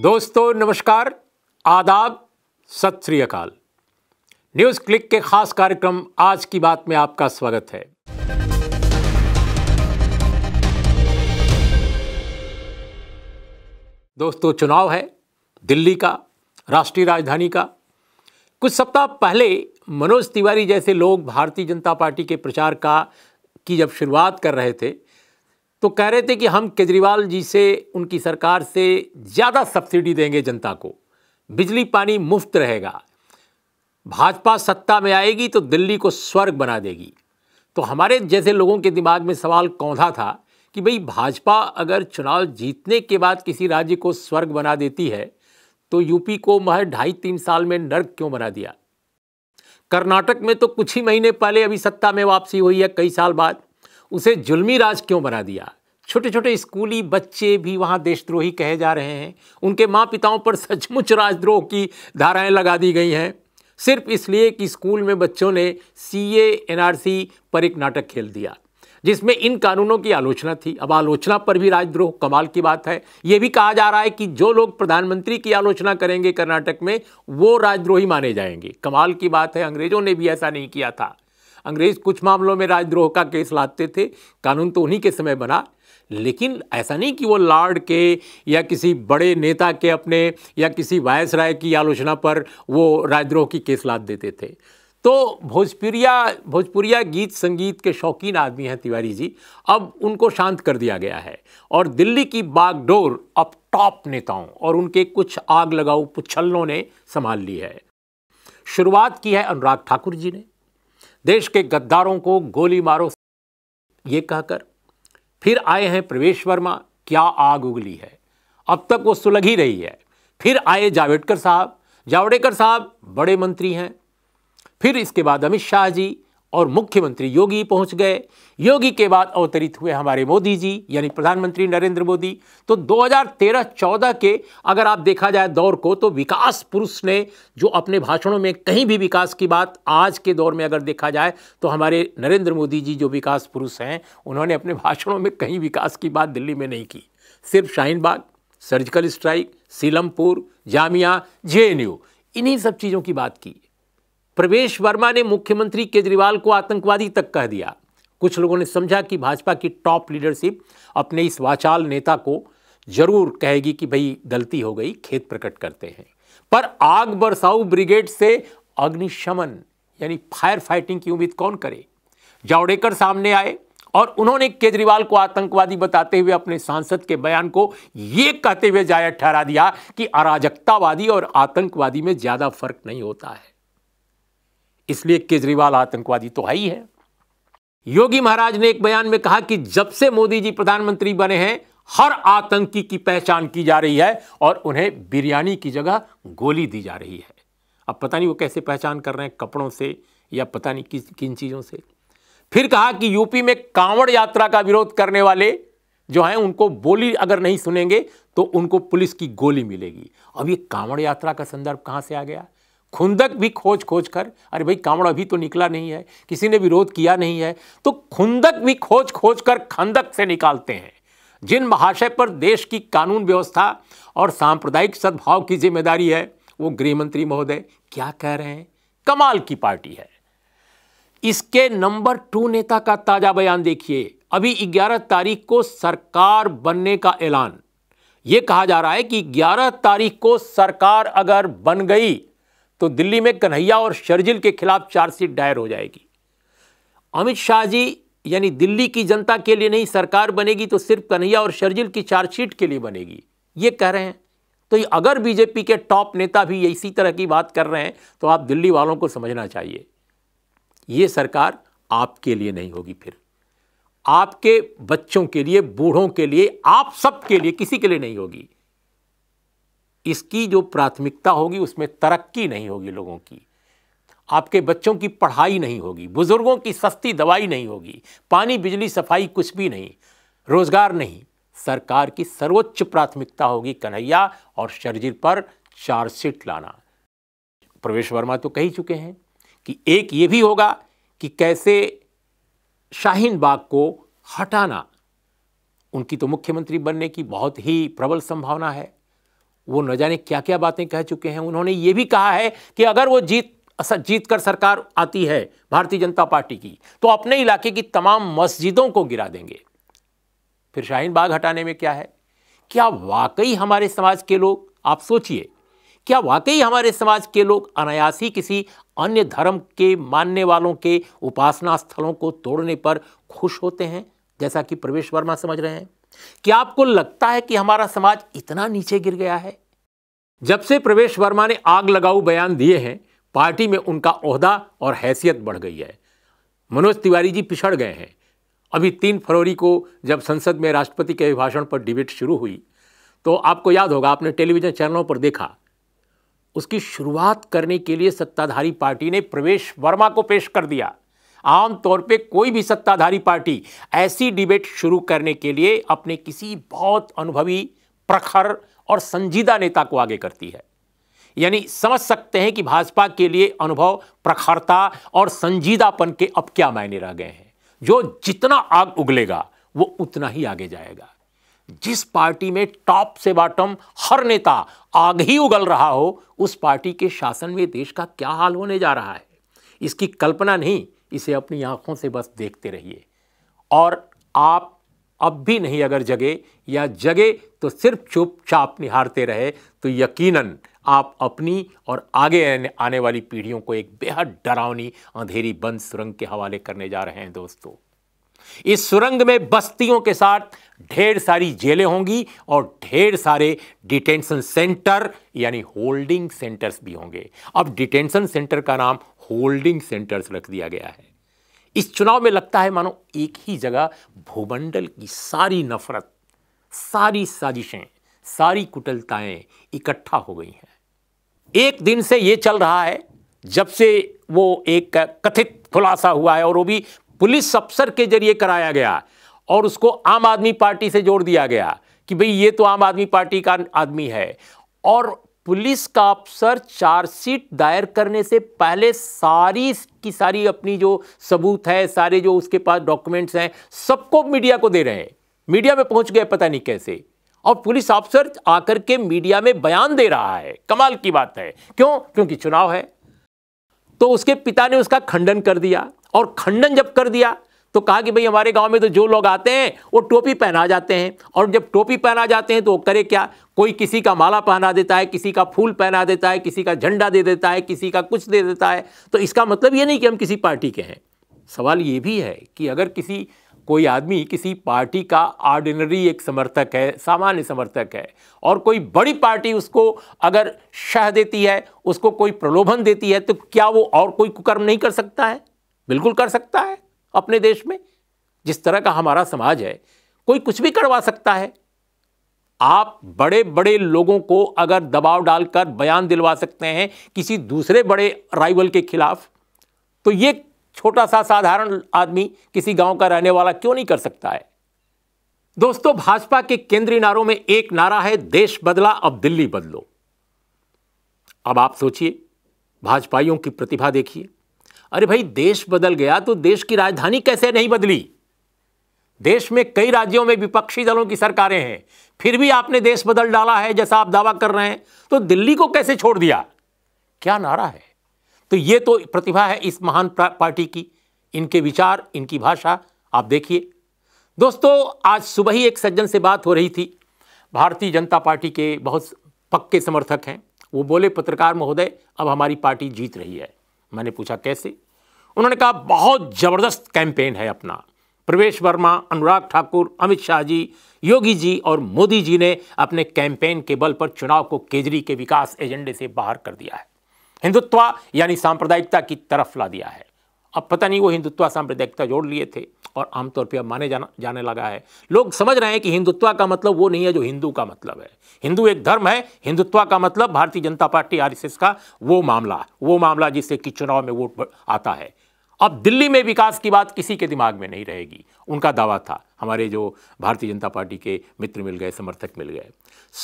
दोस्तों नमस्कार आदाब सत श्री अकाल न्यूज़ क्लिक के खास कार्यक्रम आज की बात में आपका स्वागत है दोस्तों चुनाव है दिल्ली का राष्ट्रीय राजधानी का कुछ सप्ताह पहले मनोज तिवारी जैसे लोग भारतीय जनता पार्टी के प्रचार का की जब शुरुआत कर रहे थे तो कह रहे थे कि हम केजरीवाल जी से उनकी सरकार से ज़्यादा सब्सिडी देंगे जनता को बिजली पानी मुफ्त रहेगा भाजपा सत्ता में आएगी तो दिल्ली को स्वर्ग बना देगी तो हमारे जैसे लोगों के दिमाग में सवाल कौंधा था कि भाई भाजपा अगर चुनाव जीतने के बाद किसी राज्य को स्वर्ग बना देती है तो यूपी को महज ढाई तीन साल में नर्क क्यों बना दिया कर्नाटक में तो कुछ ही महीने पहले अभी सत्ता में वापसी हुई है कई साल बाद उसे जुल्मी राज क्यों बना दिया छोटे छोटे स्कूली बच्चे भी वहाँ देशद्रोही कहे जा रहे हैं उनके माँ पिताओं पर सचमुच राजद्रोह की धाराएं लगा दी गई हैं सिर्फ इसलिए कि स्कूल में बच्चों ने सी एन आर सी पर एक नाटक खेल दिया जिसमें इन कानूनों की आलोचना थी अब आलोचना पर भी राजद्रोह कमाल की बात है ये भी कहा जा रहा है कि जो लोग प्रधानमंत्री की आलोचना करेंगे कर्नाटक में वो राजद्रोही माने जाएंगे कमाल की बात है अंग्रेजों ने भी ऐसा नहीं किया था अंग्रेज कुछ मामलों में राजद्रोह का केस लाते थे कानून तो उन्हीं के समय बना लेकिन ऐसा नहीं कि वो लॉर्ड के या किसी बड़े नेता के अपने या किसी वायस राय की आलोचना पर वो राजद्रोह की केस लाद देते थे तो भोजपुरिया भोजपुरिया गीत संगीत के शौकीन आदमी हैं तिवारी जी अब उनको शांत कर दिया गया है और दिल्ली की बागडोर अब टॉप नेताओं और उनके कुछ आग लगाऊ पुच्छलों ने संभाल ली है शुरुआत की है अनुराग ठाकुर जी ने देश के गद्दारों को गोली मारो ये कहकर फिर आए हैं प्रवेश वर्मा क्या आग उगली है अब तक वो सुलग ही रही है फिर आए जावेडकर साहब जावड़ेकर साहब बड़े मंत्री हैं फिर इसके बाद अमित शाह जी और मुख्यमंत्री योगी पहुंच गए योगी के बाद अवतरित हुए हमारे मोदी जी यानी प्रधानमंत्री नरेंद्र मोदी तो 2013-14 के अगर आप देखा जाए दौर को तो विकास पुरुष ने जो अपने भाषणों में कहीं भी विकास की बात आज के दौर में अगर देखा जाए तो हमारे नरेंद्र मोदी जी जो विकास पुरुष हैं उन्होंने अपने भाषणों में कहीं विकास की बात दिल्ली में नहीं की सिर्फ शाहीनबाग सर्जिकल स्ट्राइक सीलमपुर जामिया जे इन्हीं सब चीज़ों की बात की प्रवेश वर्मा ने मुख्यमंत्री केजरीवाल को आतंकवादी तक कह दिया कुछ लोगों ने समझा कि भाजपा की टॉप लीडरशिप अपने इस वाचाल नेता को जरूर कहेगी कि भाई गलती हो गई खेत प्रकट करते हैं पर आग बरसाऊ ब्रिगेड से अग्निशमन यानी फायर फाइटिंग की उम्मीद कौन करे जावड़ेकर सामने आए और उन्होंने केजरीवाल को आतंकवादी बताते हुए अपने सांसद के बयान को ये कहते हुए जाया ठहरा दिया कि अराजकतावादी और आतंकवादी में ज़्यादा फर्क नहीं होता है इसलिए केजरीवाल आतंकवादी तो है ही है योगी महाराज ने एक बयान में कहा कि जब से मोदी जी प्रधानमंत्री बने हैं हर आतंकी की पहचान की जा रही है और उन्हें बिरयानी की जगह गोली दी जा रही है अब पता नहीं वो कैसे पहचान कर रहे हैं कपड़ों से या पता नहीं किस किन चीज़ों से फिर कहा कि यूपी में कांवड़ यात्रा का विरोध करने वाले जो हैं उनको बोली अगर नहीं सुनेंगे तो उनको पुलिस की गोली मिलेगी अब ये कांवड़ यात्रा का संदर्भ कहाँ से आ गया खुंदक भी खोज खोज कर अरे भाई कांवड़ अभी तो निकला नहीं है किसी ने विरोध किया नहीं है तो खुंदक भी खोज खोज कर खंदक से निकालते हैं जिन महाशय पर देश की कानून व्यवस्था और सांप्रदायिक सद्भाव की जिम्मेदारी है वो गृहमंत्री महोदय क्या कह रहे हैं कमाल की पार्टी है इसके नंबर टू नेता का ताजा बयान देखिए अभी 11 तारीख को सरकार बनने का ऐलान ये कहा जा रहा है कि 11 तारीख को सरकार अगर बन गई तो दिल्ली में कन्हैया और शर्जिल के खिलाफ चार्जशीट दायर हो जाएगी अमित शाह जी यानी दिल्ली की जनता के लिए नहीं सरकार बनेगी तो सिर्फ कन्हैया और शर्जिल की चार्जशीट के लिए बनेगी ये कह रहे हैं तो अगर बीजेपी के टॉप नेता भी इसी तरह की बात कर रहे हैं तो आप दिल्ली वालों को समझना चाहिए ये सरकार आपके लिए नहीं होगी फिर आपके बच्चों के लिए बूढ़ों के लिए आप सबके लिए किसी के लिए नहीं होगी इसकी जो प्राथमिकता होगी उसमें तरक्की नहीं होगी लोगों की आपके बच्चों की पढ़ाई नहीं होगी बुज़ुर्गों की सस्ती दवाई नहीं होगी पानी बिजली सफाई कुछ भी नहीं रोज़गार नहीं सरकार की सर्वोच्च प्राथमिकता होगी कन्हैया और शर्जिल पर चार्जशीट लाना प्रवेश वर्मा तो कह ही चुके हैं कि एक ये भी होगा कि कैसे शाहीन बाग को हटाना उनकी तो मुख्यमंत्री बनने की बहुत ही प्रबल संभावना है वो न जाने क्या क्या बातें कह चुके हैं उन्होंने ये भी कहा है कि अगर वो जीत जीत कर सरकार आती है भारतीय जनता पार्टी की तो अपने इलाके की तमाम मस्जिदों को गिरा देंगे फिर शाहीन बाग हटाने में क्या है क्या वाकई हमारे समाज के लोग आप सोचिए क्या वाकई हमारे समाज के लोग अनायासी किसी अन्य धर्म के मानने वालों के उपासना स्थलों को तोड़ने पर खुश होते हैं जैसा कि प्रवेश वर्मा समझ रहे हैं क्या आपको लगता है कि हमारा समाज इतना नीचे गिर गया है जब से प्रवेश वर्मा ने आग लगाऊ बयान दिए हैं पार्टी में उनका अहदा और हैसियत बढ़ गई है मनोज तिवारी जी पिछड़ गए हैं अभी तीन फरवरी को जब संसद में राष्ट्रपति के अभिभाषण पर डिबेट शुरू हुई तो आपको याद होगा आपने टेलीविजन चैनलों पर देखा उसकी शुरुआत करने के लिए सत्ताधारी पार्टी ने प्रवेश वर्मा को पेश कर दिया आमतौर पे कोई भी सत्ताधारी पार्टी ऐसी डिबेट शुरू करने के लिए अपने किसी बहुत अनुभवी प्रखर और संजीदा नेता को आगे करती है यानी समझ सकते हैं कि भाजपा के लिए अनुभव प्रखरता और संजीदापन के अब क्या मायने रह गए हैं जो जितना आग उगलेगा वो उतना ही आगे जाएगा जिस पार्टी में टॉप से बॉटम हर नेता आग ही उगल रहा हो उस पार्टी के शासन में देश का क्या हाल होने जा रहा है इसकी कल्पना नहीं इसे अपनी आँखों से बस देखते रहिए और आप अब भी नहीं अगर जगे या जगे तो सिर्फ चुपचाप निहारते रहे तो यकीनन आप अपनी और आगे आने वाली पीढ़ियों को एक बेहद डरावनी अंधेरी बंद सुरंग के हवाले करने जा रहे हैं दोस्तों इस सुरंग में बस्तियों के साथ ढेर सारी जेलें होंगी और ढेर सारे डिटेंशन सेंटर यानी होल्डिंग सेंटर्स भी होंगे अब डिटेंशन सेंटर का नाम होल्डिंग सेंटर्स रख दिया गया है इस चुनाव में लगता है मानो एक ही जगह भूमंडल की सारी नफरत सारी साजिशें सारी कुटलताएं इकट्ठा हो गई हैं एक दिन से ये चल रहा है जब से वो एक कथित खुलासा हुआ है और वो भी पुलिस अफसर के जरिए कराया गया और उसको आम आदमी पार्टी से जोड़ दिया गया कि भाई ये तो आम आदमी पार्टी का आदमी है और पुलिस का अफसर चार्जशीट दायर करने से पहले सारी की सारी अपनी जो सबूत है सारे जो उसके पास डॉक्यूमेंट्स हैं सबको मीडिया को दे रहे हैं मीडिया में पहुंच गए पता नहीं कैसे और पुलिस अफसर आकर के मीडिया में बयान दे रहा है कमाल की बात है क्यों क्योंकि चुनाव है तो उसके पिता ने उसका खंडन कर दिया और खंडन जब कर दिया तो कहा कि भाई हमारे गांव में तो जो लोग आते हैं वो टोपी पहना जाते हैं और जब टोपी पहना जाते हैं तो वो करे क्या कोई किसी का माला पहना देता है किसी का फूल पहना देता है किसी का झंडा दे देता है किसी का कुछ दे देता है तो इसका मतलब ये नहीं कि हम किसी पार्टी के हैं सवाल ये भी है कि अगर किसी कोई आदमी किसी पार्टी का ऑर्डिनरी एक समर्थक है सामान्य समर्थक है और कोई बड़ी पार्टी उसको अगर शह देती है उसको कोई प्रलोभन देती है तो क्या वो और कोई कुकर्म नहीं कर सकता है बिल्कुल कर सकता है अपने देश में जिस तरह का हमारा समाज है कोई कुछ भी करवा सकता है आप बड़े बड़े लोगों को अगर दबाव डालकर बयान दिलवा सकते हैं किसी दूसरे बड़े राइवल के खिलाफ तो ये छोटा सा साधारण आदमी किसी गांव का रहने वाला क्यों नहीं कर सकता है दोस्तों भाजपा के केंद्रीय नारों में एक नारा है देश बदला अब दिल्ली बदलो अब आप सोचिए भाजपाइयों की प्रतिभा देखिए अरे भाई देश बदल गया तो देश की राजधानी कैसे नहीं बदली देश में कई राज्यों में विपक्षी दलों की सरकारें हैं फिर भी आपने देश बदल डाला है जैसा आप दावा कर रहे हैं तो दिल्ली को कैसे छोड़ दिया क्या नारा है तो ये तो प्रतिभा है इस महान पार्टी की इनके विचार इनकी भाषा आप देखिए दोस्तों आज सुबह ही एक सज्जन से बात हो रही थी भारतीय जनता पार्टी के बहुत पक्के समर्थक हैं वो बोले पत्रकार महोदय अब हमारी पार्टी जीत रही है मैंने पूछा कैसे उन्होंने कहा बहुत ज़बरदस्त कैंपेन है अपना प्रवेश वर्मा अनुराग ठाकुर अमित शाह जी योगी जी और मोदी जी ने अपने कैंपेन के बल पर चुनाव को केजरी के विकास एजेंडे से बाहर कर दिया है हिंदुत्व यानी सांप्रदायिकता की तरफ ला दिया है अब पता नहीं वो हिंदुत्व सांप्रदायिकता जोड़ लिए थे और आमतौर पर अब माने जाना जाने लगा है लोग समझ रहे हैं कि हिंदुत्व का मतलब वो नहीं है जो हिंदू का मतलब है हिंदू एक धर्म है हिंदुत्व का मतलब भारतीय जनता पार्टी आर का वो मामला वो मामला जिससे कि चुनाव में वोट आता है अब दिल्ली में विकास की बात किसी के दिमाग में नहीं रहेगी उनका दावा था हमारे जो भारतीय जनता पार्टी के मित्र मिल गए समर्थक मिल गए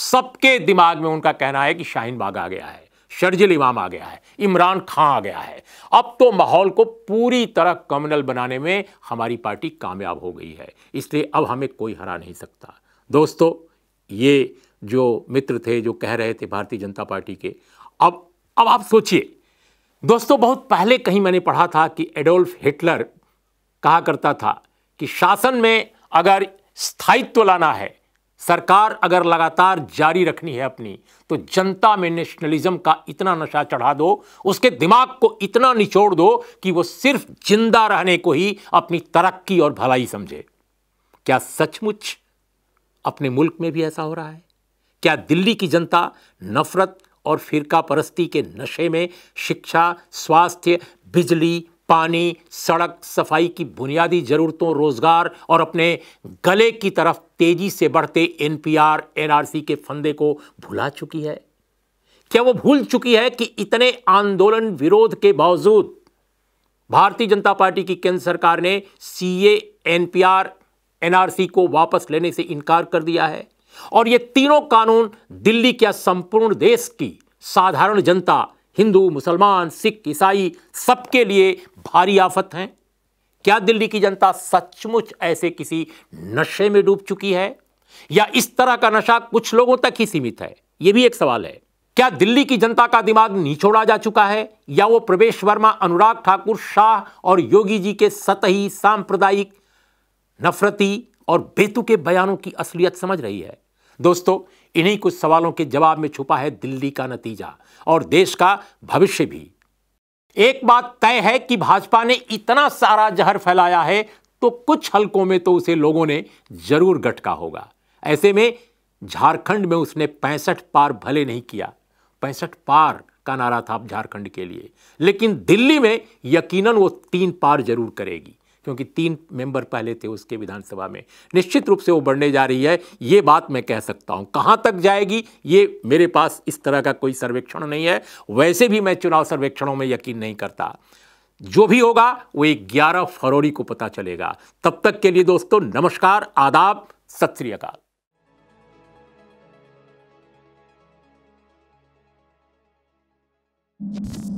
सबके दिमाग में उनका कहना है कि शाहीन बाग आ गया है शर्जिल इमाम आ गया है इमरान खां आ गया है अब तो माहौल को पूरी तरह कम्युनल बनाने में हमारी पार्टी कामयाब हो गई है इसलिए अब हमें कोई हरा नहीं सकता दोस्तों ये जो मित्र थे जो कह रहे थे भारतीय जनता पार्टी के अब अब आप सोचिए दोस्तों बहुत पहले कहीं मैंने पढ़ा था कि एडोल्फ हिटलर कहा करता था कि शासन में अगर स्थायित्व लाना है सरकार अगर लगातार जारी रखनी है अपनी तो जनता में नेशनलिज्म का इतना नशा चढ़ा दो उसके दिमाग को इतना निचोड़ दो कि वो सिर्फ जिंदा रहने को ही अपनी तरक्की और भलाई समझे क्या सचमुच अपने मुल्क में भी ऐसा हो रहा है क्या दिल्ली की जनता नफरत और फिरका परस्ती के नशे में शिक्षा स्वास्थ्य बिजली पानी सड़क सफाई की बुनियादी ज़रूरतों रोज़गार और अपने गले की तरफ तेज़ी से बढ़ते एनपीआर एनआरसी के फंदे को भुला चुकी है क्या वो भूल चुकी है कि इतने आंदोलन विरोध के बावजूद भारतीय जनता पार्टी की केंद्र सरकार ने सीए एनपीआर एनआरसी को वापस लेने से इनकार कर दिया है और ये तीनों कानून दिल्ली क्या संपूर्ण देश की साधारण जनता हिंदू मुसलमान सिख ईसाई सबके लिए भारी आफत हैं क्या दिल्ली की जनता सचमुच ऐसे किसी नशे में डूब चुकी है या इस तरह का नशा कुछ लोगों तक ही सीमित है यह भी एक सवाल है क्या दिल्ली की जनता का दिमाग निचोड़ा जा चुका है या वो प्रवेश वर्मा अनुराग ठाकुर शाह और योगी जी के सतही सांप्रदायिक नफरती और बेतु के बयानों की असलियत समझ रही है दोस्तों इन्हीं कुछ सवालों के जवाब में छुपा है दिल्ली का नतीजा और देश का भविष्य भी एक बात तय है कि भाजपा ने इतना सारा जहर फैलाया है तो कुछ हलकों में तो उसे लोगों ने जरूर गटका होगा ऐसे में झारखंड में उसने पैंसठ पार भले नहीं किया पैंसठ पार का नारा था झारखंड के लिए लेकिन दिल्ली में यकीनन वो तीन पार जरूर करेगी क्योंकि तीन मेंबर पहले थे उसके विधानसभा में निश्चित रूप से वो बढ़ने जा रही है ये बात मैं कह सकता हूँ कहाँ तक जाएगी ये मेरे पास इस तरह का कोई सर्वेक्षण नहीं है वैसे भी मैं चुनाव सर्वेक्षणों में यकीन नहीं करता जो भी होगा वो ग्यारह फरवरी को पता चलेगा तब तक के लिए दोस्तों नमस्कार आदाब सत श्रीकाल you